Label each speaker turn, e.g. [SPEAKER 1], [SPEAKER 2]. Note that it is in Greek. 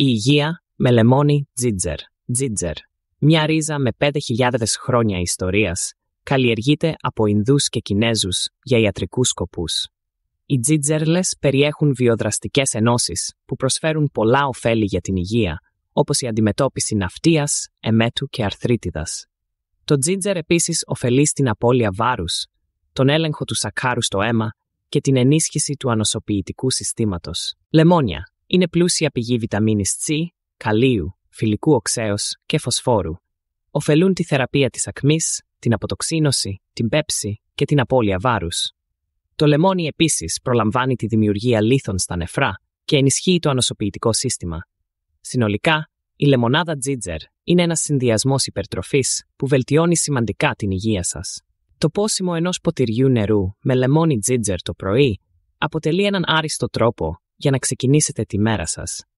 [SPEAKER 1] Η υγεία με λεμόνι τζίτζερ. Τζίτζερ. Μια ρίζα με 5.000 χρόνια ιστορίας καλλιεργείται από Ινδούς και Κινέζους για ιατρικούς σκοπούς. Οι τζίτζερλες περιέχουν βιοδραστικές ενώσεις που προσφέρουν πολλά ωφέλη για την υγεία, όπως η αντιμετώπιση ναυτίας, εμέτου και αρθρίτιδας. Το τζίτζερ επίσης ωφελεί στην απώλεια βάρους, τον έλεγχο του σακάρου στο αίμα και την ενίσχυση του ανοσοποιητικού συστήματος. Λεμόνια. Είναι πλούσια πηγή βιταμίνης C, καλίου, φιλικού οξέως και φωσφόρου. Οφελούν τη θεραπεία της ακμής, την αποτοξίνωση, την πέψη και την απώλεια βάρους. Το λεμόνι επίσης προλαμβάνει τη δημιουργία λίθων στα νεφρά και ενισχύει το ανοσοποιητικό σύστημα. Συνολικά, η λεμονάδα τζίτζερ είναι ένας συνδυασμός υπερτροφής που βελτιώνει σημαντικά την υγεία σας. Το πόσιμο ενός ποτηριού νερού με λεμόνι τζίτζερ το πρωί αποτελεί έναν άριστο τρόπο για να ξεκινήσετε τη μέρα σας